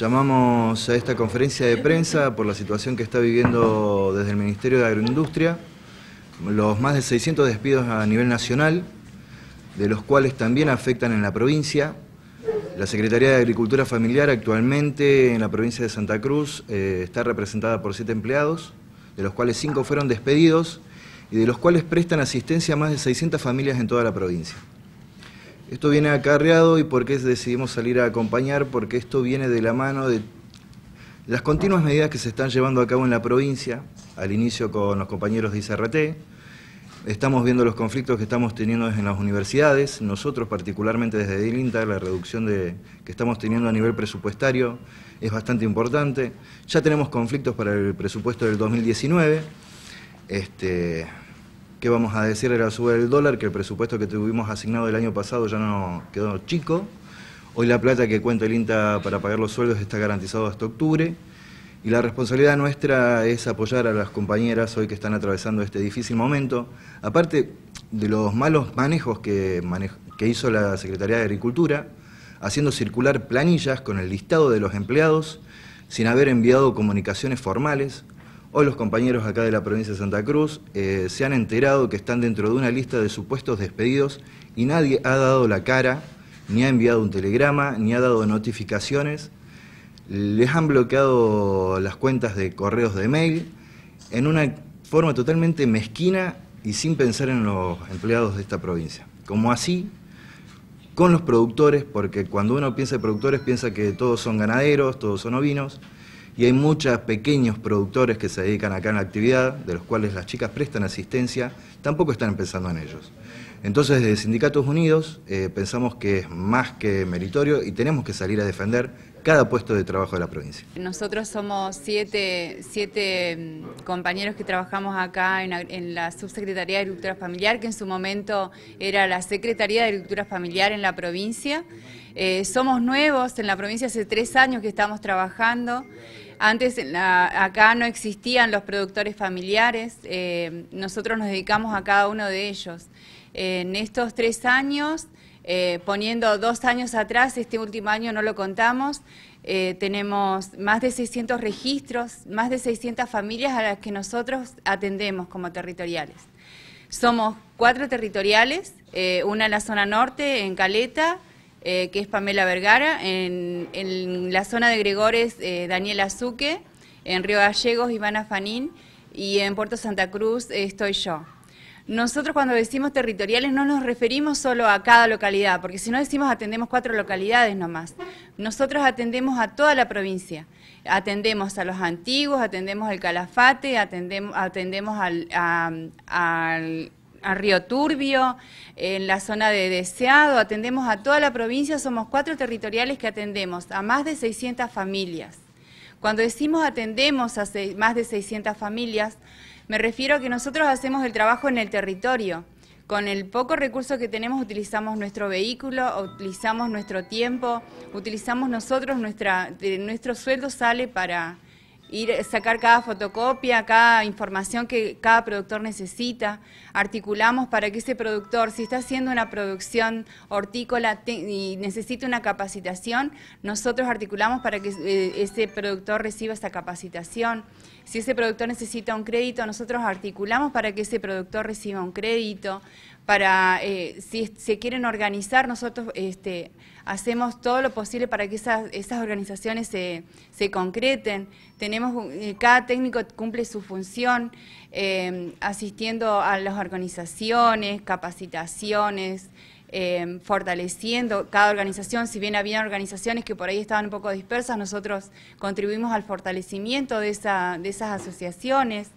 Llamamos a esta conferencia de prensa por la situación que está viviendo desde el Ministerio de Agroindustria, los más de 600 despidos a nivel nacional, de los cuales también afectan en la provincia. La Secretaría de Agricultura Familiar actualmente en la provincia de Santa Cruz eh, está representada por siete empleados, de los cuales cinco fueron despedidos y de los cuales prestan asistencia a más de 600 familias en toda la provincia. Esto viene acarreado y por qué decidimos salir a acompañar, porque esto viene de la mano de las continuas medidas que se están llevando a cabo en la provincia, al inicio con los compañeros de ICRT, estamos viendo los conflictos que estamos teniendo en las universidades, nosotros particularmente desde el INTA, la reducción que estamos teniendo a nivel presupuestario es bastante importante, ya tenemos conflictos para el presupuesto del 2019, este, ¿Qué vamos a decir era la suba del dólar? Que el presupuesto que tuvimos asignado el año pasado ya no quedó chico. Hoy la plata que cuenta el INTA para pagar los sueldos está garantizado hasta octubre. Y la responsabilidad nuestra es apoyar a las compañeras hoy que están atravesando este difícil momento. Aparte de los malos manejos que hizo la Secretaría de Agricultura, haciendo circular planillas con el listado de los empleados sin haber enviado comunicaciones formales, Hoy los compañeros acá de la provincia de Santa Cruz eh, se han enterado que están dentro de una lista de supuestos despedidos y nadie ha dado la cara, ni ha enviado un telegrama, ni ha dado notificaciones. Les han bloqueado las cuentas de correos de mail en una forma totalmente mezquina y sin pensar en los empleados de esta provincia. Como así, con los productores, porque cuando uno piensa en productores piensa que todos son ganaderos, todos son ovinos, y hay muchos pequeños productores que se dedican acá en la actividad, de los cuales las chicas prestan asistencia, tampoco están pensando en ellos. Entonces, desde Sindicatos Unidos eh, pensamos que es más que meritorio y tenemos que salir a defender cada puesto de trabajo de la provincia. Nosotros somos siete, mm, compañeros que trabajamos acá en, la Subsecretaría de Agricultura Familiar, que en su momento era la Secretaría de Agricultura Familiar en la provincia. Eh, somos nuevos en la provincia, hace tres años que estamos trabajando. Antes acá no existían los productores familiares, eh, nosotros nos dedicamos a cada uno de ellos. en estos tres años, eh, poniendo dos años atrás, este último año no lo contamos, eh, tenemos más de 600 registros, más de 600 familias a las que nosotros atendemos como territoriales. Somos cuatro territoriales, una en la zona norte, en Caleta, eh, que es Pamela Vergara, en, la zona de Gregores, eh, Daniel Daniela Azuque, en Río Gallegos, Ivana Fanín, y en Puerto Santa Cruz eh, estoy yo. Nosotros cuando decimos territoriales no nos referimos solo a cada localidad, porque si no decimos atendemos cuatro localidades nomás. Nosotros atendemos a toda la provincia. Atendemos a los antiguos, atendemos al calafate, atendemos, atendemos al a Río Turbio, en la zona de Deseado, atendemos a toda la provincia, somos cuatro territoriales que atendemos a más de 600 familias. Cuando decimos atendemos a más de 600 familias, me refiero a que nosotros hacemos el trabajo en el territorio. Con el poco recurso que tenemos utilizamos nuestro vehículo, utilizamos nuestro tiempo, utilizamos nosotros, nuestra, nuestro sueldo sale para, ir sacar cada fotocopia, cada información que cada productor necesita. Articulamos para que ese productor, si está haciendo una producción hortícola y necesita una capacitación, nosotros articulamos para que eh, ese productor reciba esa capacitación. Si ese productor necesita un crédito, nosotros articulamos para que ese productor reciba un crédito para, eh, si se quieren organizar, nosotros este, hacemos todo lo posible para que esas, organizaciones se, concreten. Tenemos, eh, cada técnico cumple su función em, asistiendo a las organizaciones, capacitaciones, em, fortaleciendo cada organización, si bien había organizaciones que por ahí estaban un poco dispersas, nosotros contribuimos al fortalecimiento de esas asociaciones.